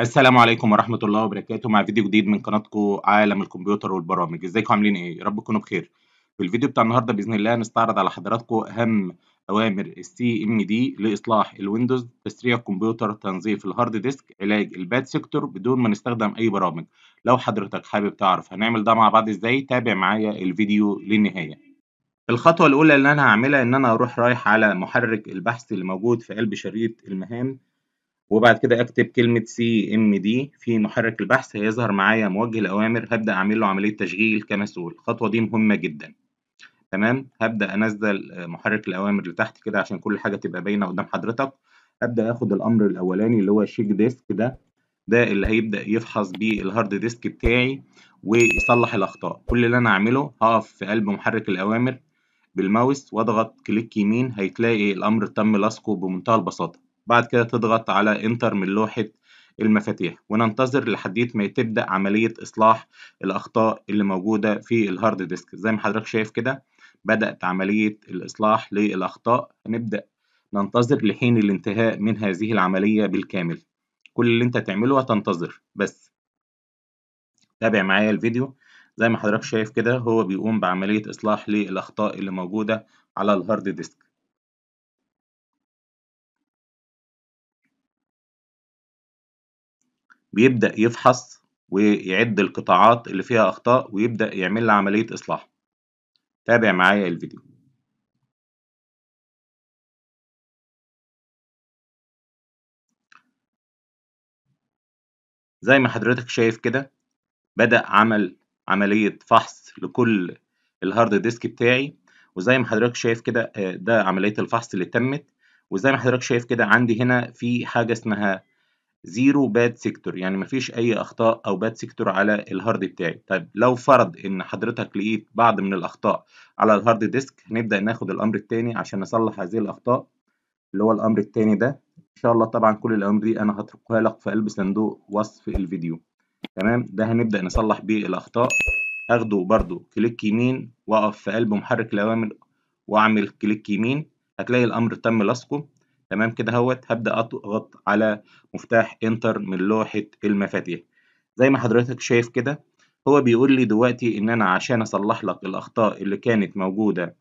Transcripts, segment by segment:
السلام عليكم ورحمة الله وبركاته مع فيديو جديد من قناتكم عالم الكمبيوتر والبرامج ازيكم عاملين ايه يا رب تكونوا بخير في الفيديو بتاع النهاردة بإذن الله هنستعرض على حضراتكم أهم أوامر السي ام دي لإصلاح الويندوز تسريع الكمبيوتر تنظيف الهارد ديسك علاج الباد سيكتور بدون ما نستخدم أي برامج لو حضرتك حابب تعرف هنعمل ده مع بعض ازاي تابع معايا الفيديو للنهاية الخطوة الأولى اللي أنا هعملها إن أنا أروح رايح على محرك البحث اللي موجود في قلب شريط المهام وبعد كده اكتب كلمة سي ام دي في محرك البحث هيظهر معايا موجه الأوامر هبدأ أعمل له عملية تشغيل كمسؤول الخطوة دي مهمة جدا تمام هبدأ أنزل محرك الأوامر لتحت كده عشان كل حاجة تبقى باينة قدام حضرتك أبدأ آخد الأمر الأولاني اللي هو شيك ديسك ده ده اللي هيبدأ يفحص بيه الهارد ديسك بتاعي ويصلح الأخطاء كل اللي أنا أعمله هقف في قلب محرك الأوامر بالماوس واضغط كليك يمين هيتلاقي الأمر تم لصقه بمنتهى البساطة بعد كده تضغط على انتر من لوحة المفاتيح وننتظر لحد ما تبدأ عملية إصلاح الأخطاء اللي موجودة في الهارد ديسك زي ما حضرتك شايف كده بدأت عملية الإصلاح للأخطاء نبدأ ننتظر لحين الانتهاء من هذه العملية بالكامل كل اللي انت تعمله هتنتظر بس تابع معايا الفيديو زي ما حضرتك شايف كده هو بيقوم بعملية إصلاح للأخطاء اللي موجودة على الهارد ديسك بيبدأ يفحص ويعد القطاعات اللي فيها أخطاء ويبدأ يعمل لها عملية إصلاح تابع معايا الفيديو زي ما حضرتك شايف كده بدأ عمل عملية فحص لكل الهارد ديسك بتاعي وزي ما حضرتك شايف كده آه، ده عملية الفحص اللي تمت وزي ما حضرتك شايف كده عندي هنا في حاجة اسمها زيرو باد سيكتور يعني مفيش اي اخطاء او باد سيكتور على الهارد بتاعي طيب لو فرض ان حضرتك لقيت بعض من الاخطاء على الهارد ديسك هنبدا ناخد الامر الثاني عشان نصلح هذه الاخطاء اللي هو الامر الثاني ده ان شاء الله طبعا كل الامر دي انا هتركها لك في قلب صندوق وصف الفيديو تمام ده هنبدا نصلح بيه الاخطاء هاخده برده كليك يمين واقف في قلب محرك الاوامر واعمل كليك يمين هتلاقي الامر تم لصقه تمام كده اهوت هبدا اضغط على مفتاح انتر من لوحه المفاتيح زي ما حضرتك شايف كده هو بيقول لي دلوقتي ان انا عشان اصلح لك الاخطاء اللي كانت موجوده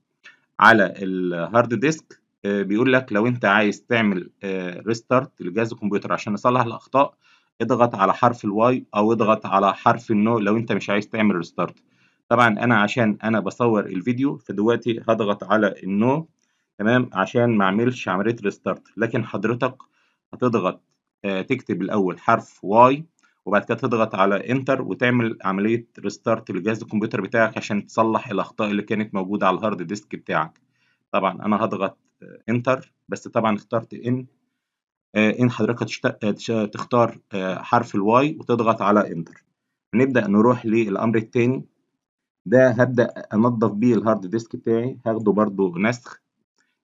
على الهارد آه، ديسك بيقول لك لو انت عايز تعمل ريستارت آه، لجهاز الكمبيوتر عشان اصلح الاخطاء اضغط على حرف الواي او اضغط على حرف النو لو انت مش عايز تعمل ريستارت طبعا انا عشان انا بصور الفيديو فدلوقتي هضغط على النو تمام عشان ما اعملش عمليه ريستارت لكن حضرتك هتضغط آه، تكتب الاول حرف واي وبعد كده تضغط على انتر وتعمل عمليه ريستارت لجهاز الكمبيوتر بتاعك عشان تصلح الاخطاء اللي كانت موجوده على الهارد ديسك بتاعك طبعا انا هضغط انتر آه، بس طبعا اخترت ان ان آه، حضرتك تختار حرف الواي وتضغط على انتر هنبدا نروح للامر الثاني ده هبدا انظف بيه الهارد ديسك بتاعي هاخده برضو نسخ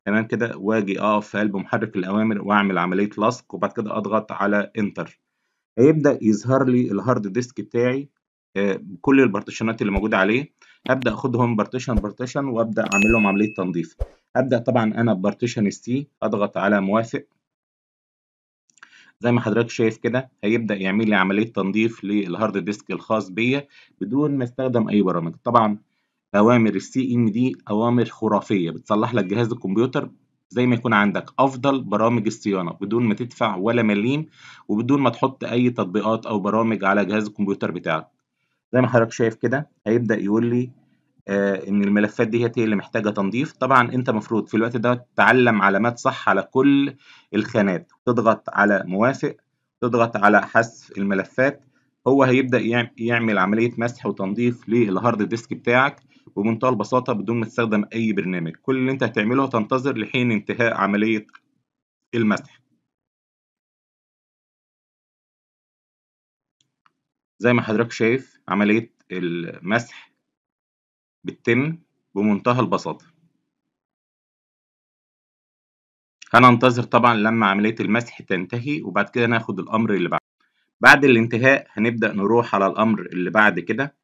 تمام كده واجي اقف آه في قلب محرك الاوامر واعمل عمليه لصق وبعد كده اضغط على انتر هيبدا يظهر لي الهارد ديسك بتاعي آه، كل البارتيشنات اللي موجوده عليه هبدا اخدهم بارتيشن بارتيشن وابدا اعمل لهم عمليه تنظيف هبدا طبعا انا بارتيشن سي اضغط على موافق زي ما حضرتك شايف كده هيبدا يعمل لي عمليه تنظيف للهارد ديسك الخاص بيا بدون ما استخدم اي برامج طبعا أوامر السي إم دي أوامر خرافية بتصلح لك جهاز الكمبيوتر زي ما يكون عندك أفضل برامج الصيانة بدون ما تدفع ولا مليم وبدون ما تحط أي تطبيقات أو برامج على جهاز الكمبيوتر بتاعك زي ما حضرتك شايف كده هيبدأ يقول لي آه ان الملفات دي هي اللي محتاجه تنظيف طبعا انت مفروض في الوقت ده تعلم علامات صح على كل الخانات تضغط على موافق تضغط على حذف الملفات هو هيبدا يعمل عمليه مسح وتنظيف للهارد ديسك بتاعك بمنتهى البساطة بدون ما تستخدم أي برنامج كل اللي أنت هتعمله هتنتظر لحين انتهاء عملية المسح زي ما حضرتك شايف عملية المسح بتتم بمنتهى البساطة هننتظر طبعا لما عملية المسح تنتهي وبعد كده ناخد الأمر اللي بعده بعد الانتهاء هنبدأ نروح على الأمر اللي بعد كده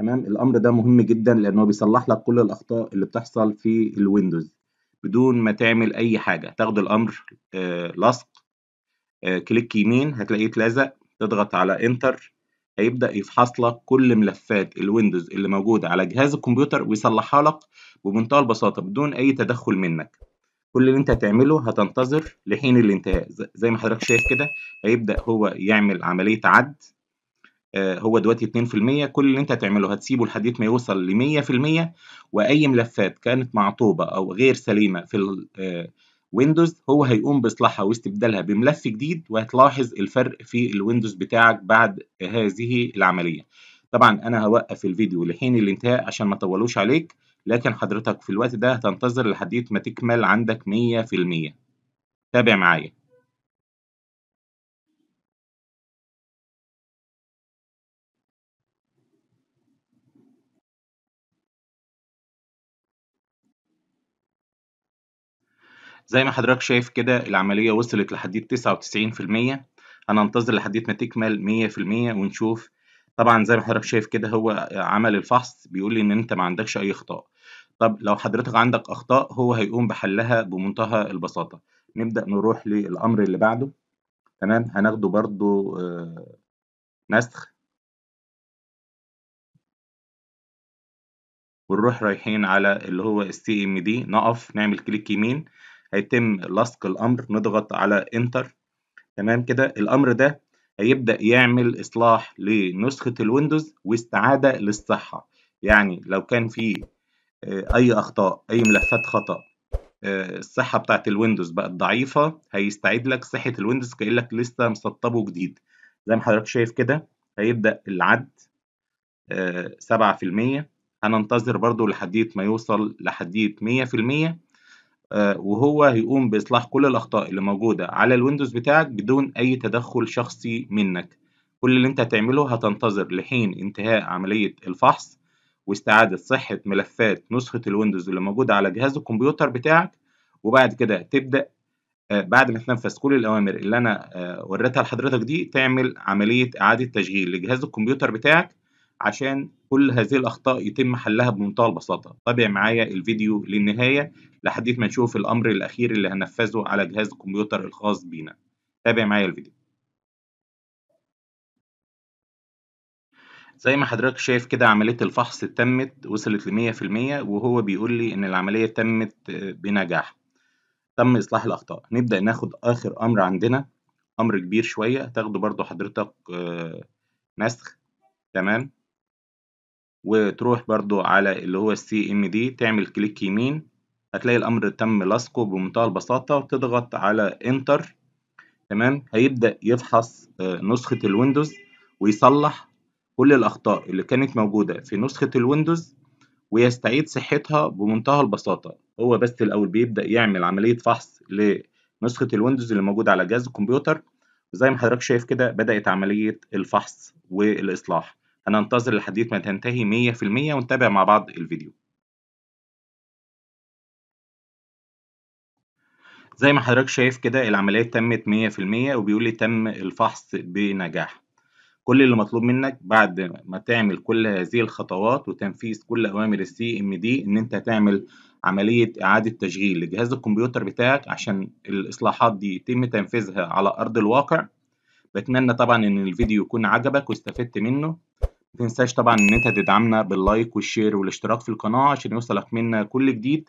تمام الامر ده مهم جدا لانه بيصلح لك كل الاخطاء اللي بتحصل في الويندوز بدون ما تعمل اي حاجه تاخد الامر آه لصق آه كليك يمين هتلاقيه اتلزق تضغط على انتر هيبدا يفحص لك كل ملفات الويندوز اللي موجوده على جهاز الكمبيوتر ويصلحها لك بمنتهى البساطه بدون اي تدخل منك كل اللي انت هتعمله هتنتظر لحين الانتهاء زي ما حضرتك شايف كده هيبدا هو يعمل عمليه عد آه، هو دلوقتي 2% كل اللي انت هتعمله هتسيبه لحد ما يوصل ل 100% واي ملفات كانت معطوبه او غير سليمه في ويندوز آه، هو هيقوم باصلاحها واستبدالها بملف جديد وهتلاحظ الفرق في الويندوز بتاعك بعد هذه العمليه طبعا انا هوقف الفيديو لحين الانتهاء عشان ما اطولوش عليك لكن حضرتك في الوقت ده هتنتظر لحد ما تكمل عندك 100% تابع معايا زي ما حضرتك شايف كده العملية وصلت لحد 99% هننتظر لحد ما تكمل 100% ونشوف طبعا زي ما حضرتك شايف كده هو عمل الفحص بيقول لي ان انت ما عندكش اي اخطاء طب لو حضرتك عندك اخطاء هو هيقوم بحلها بمنتهى البساطة نبدأ نروح للامر اللي بعده تمام هناخده برضو آه، نسخ ونروح رايحين على اللي هو السي ام دي نقف نعمل كليك يمين هيتم لصق الأمر نضغط على إنتر تمام كده الأمر ده هيبدأ يعمل إصلاح لنسخة الويندوز واستعادة للصحة يعني لو كان في آه، أي أخطاء أي ملفات خطأ آه، الصحة بتاعه الويندوز بقت ضعيفة هيستعيد لك صحة الويندوز كأن لك لسه مسطبه جديد زي ما حضرتك شايف كده هيبدأ العد آه، سبعة في المية هننتظر برضو لحديت ما يوصل لحديت 100% في المية آه، وهو هيقوم باصلاح كل الاخطاء اللي موجوده على الويندوز بتاعك بدون اي تدخل شخصي منك كل اللي انت هتعمله هتنتظر لحين انتهاء عمليه الفحص واستعاده صحه ملفات نسخه الويندوز اللي موجوده على جهاز الكمبيوتر بتاعك وبعد كده تبدا آه، بعد ما تنفذ كل الاوامر اللي انا آه، وريتها لحضرتك دي تعمل عمليه اعاده تشغيل لجهاز الكمبيوتر بتاعك عشان كل هذه الاخطاء يتم حلها بمنتهى البساطه تابع معايا الفيديو للنهايه لحد ما نشوف الأمر الأخير اللي هننفذه على جهاز الكمبيوتر الخاص بينا تابع معايا الفيديو زي ما حضرتك شايف كده عملية الفحص تمت وصلت لمية في المية وهو بيقول لي إن العملية تمت بنجاح تم إصلاح الأخطاء نبدأ ناخد آخر أمر عندنا أمر كبير شوية تاخده برضو حضرتك آه، نسخ تمام وتروح برضو على اللي هو السي ام دي تعمل كليك يمين هتلاقي الأمر تم لصقه بمنتهى البساطة وتضغط على انتر تمام هيبدأ يفحص آه، نسخة الويندوز ويصلح كل الأخطاء اللي كانت موجودة في نسخة الويندوز ويستعيد صحتها بمنتهى البساطة هو بس الأول بيبدأ يعمل عملية فحص لنسخة الويندوز اللي موجودة على جهاز الكمبيوتر وزي ما حضرتك شايف كده بدأت عملية الفحص والإصلاح هننتظر لحد ما تنتهي 100% ونتابع مع بعض الفيديو زي ما حضرتك شايف كده العملية تمت 100% وبيقول لي تم الفحص بنجاح كل اللي مطلوب منك بعد ما تعمل كل هذه الخطوات وتنفيذ كل أوامر السي ام دي إن أنت تعمل عملية إعادة تشغيل لجهاز الكمبيوتر بتاعك عشان الإصلاحات دي يتم تنفيذها على أرض الواقع بتمنى طبعا إن الفيديو يكون عجبك واستفدت منه متنساش طبعا إن أنت تدعمنا باللايك والشير والاشتراك في القناة عشان يوصلك منا كل جديد